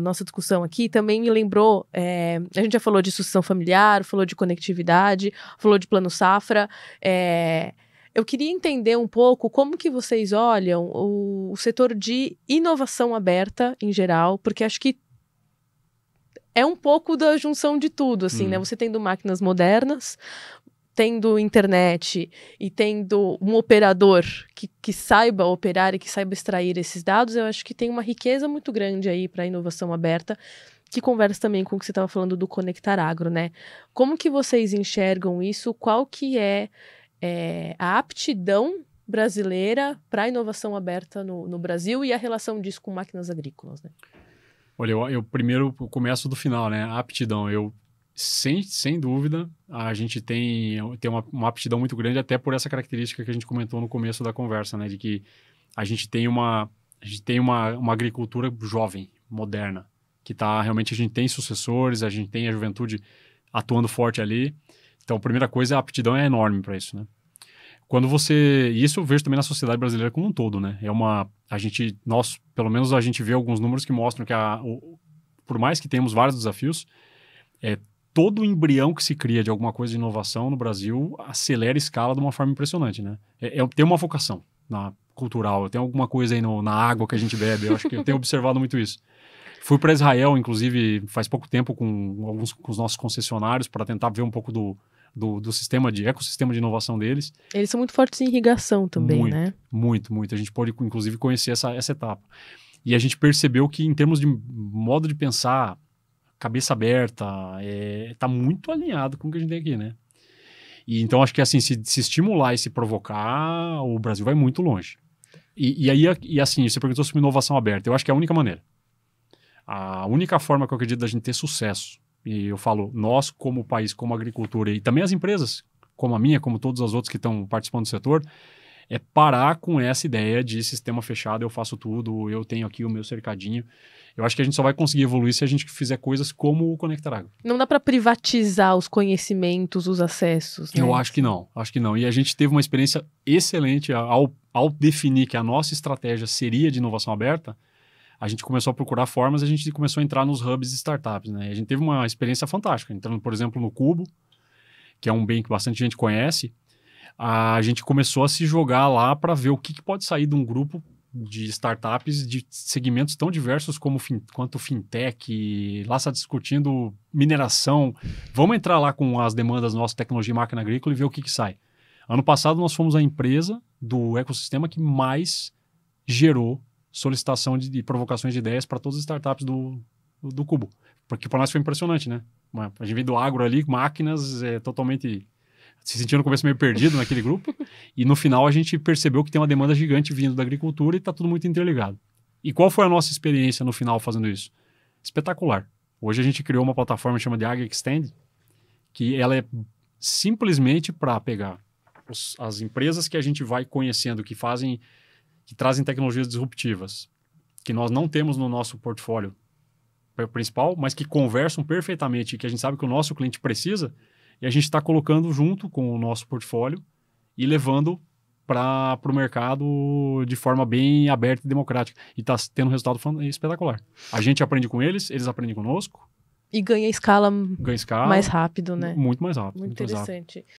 nossa discussão aqui também me lembrou. É, a gente já falou de sucessão familiar, falou de conectividade, falou de plano safra. É, eu queria entender um pouco como que vocês olham o, o setor de inovação aberta em geral, porque acho que é um pouco da junção de tudo, assim, né? hum. né? Você tendo máquinas modernas, tendo internet e tendo um operador que, que saiba operar e que saiba extrair esses dados, eu acho que tem uma riqueza muito grande aí para a inovação aberta, que conversa também com o que você estava falando do Conectar Agro, né? Como que vocês enxergam isso? Qual que é, é a aptidão brasileira para a inovação aberta no, no, Brasil e a relação disso com máquinas agrícolas, né? Olha, eu, eu primeiro começo do final, né? A aptidão. Eu sem, sem dúvida, a gente tem, tem uma, uma aptidão muito grande, até por essa característica que a gente comentou no começo da conversa, né? De que a gente tem uma, a gente tem uma, uma agricultura jovem, moderna, que tá realmente a gente tem sucessores, a gente tem a juventude atuando forte ali. Então, a primeira coisa, a aptidão é enorme para isso, né? Quando você, isso eu vejo também na sociedade brasileira como um todo, né? É uma a gente, nós, pelo menos a gente vê alguns números que mostram que a, o, por mais que temos vários desafios, é, todo embrião que se cria de alguma coisa de inovação no Brasil acelera a escala de uma forma impressionante, né? É, é tem uma vocação na cultural, tem alguma coisa aí no, na água que a gente bebe, eu acho que eu tenho observado muito isso. Fui para Israel, inclusive, faz pouco tempo com alguns com os nossos concessionários para tentar ver um pouco do, do, do, sistema de ecossistema de inovação deles. Eles são muito fortes em irrigação também, muito, né? Muito, muito. A gente pode, inclusive, conhecer essa, essa etapa. E a gente percebeu que, em termos de modo de pensar, cabeça aberta, é, tá muito alinhado com o que a gente tem aqui, né? E então acho que assim, se, se estimular e se provocar, o Brasil vai muito longe. E, e aí, e assim, você perguntou sobre inovação aberta. Eu acho que é a única maneira. A única forma que eu acredito da gente ter sucesso, e eu falo nós como país, como agricultura e também as empresas, como a minha, como todas as outras que estão participando do setor, é parar com essa ideia de sistema fechado, eu faço tudo, eu tenho aqui o meu cercadinho. Eu acho que a gente só vai conseguir evoluir se a gente fizer coisas como o Conectar Água. Não dá para privatizar os conhecimentos, os acessos. Né? Eu acho que não, acho que não. E a gente teve uma experiência excelente ao, ao definir que a nossa estratégia seria de inovação aberta a gente começou a procurar formas, a gente começou a entrar nos hubs de startups, né? A gente teve uma experiência fantástica, entrando, por exemplo, no Cubo, que é um bem que bastante gente conhece, a gente começou a se jogar lá para ver o que, que, pode sair de um grupo de startups de segmentos tão diversos como fin, quanto fintech, lá está discutindo mineração. Vamos entrar lá com as demandas nossa tecnologia e máquina agrícola e ver o que, que sai. Ano passado nós fomos a empresa do ecossistema que mais gerou solicitação de, de provocações de ideias para todas as startups do, do, do Cubo. Porque para nós foi impressionante, né? a gente veio do agro ali, máquinas é, totalmente se sentiu no começo meio perdido naquele grupo, e no final a gente percebeu que tem uma demanda gigante vindo da agricultura e está tudo muito interligado. E qual foi a nossa experiência no final fazendo isso? Espetacular. Hoje a gente criou uma plataforma que chama de Agri Extend, que ela é simplesmente para pegar os, as empresas que a gente vai conhecendo, que fazem, que trazem tecnologias disruptivas, que nós não temos no nosso portfólio principal, mas que conversam perfeitamente e que a gente sabe que o nosso cliente precisa, e a gente está colocando junto com o nosso portfólio e levando para o mercado de forma bem aberta e democrática. E está tendo um resultado espetacular. A gente aprende com eles, eles aprendem conosco. E ganha escala, ganha escala mais rápido, né? Muito mais rápido. Muito, muito interessante. Mais rápido.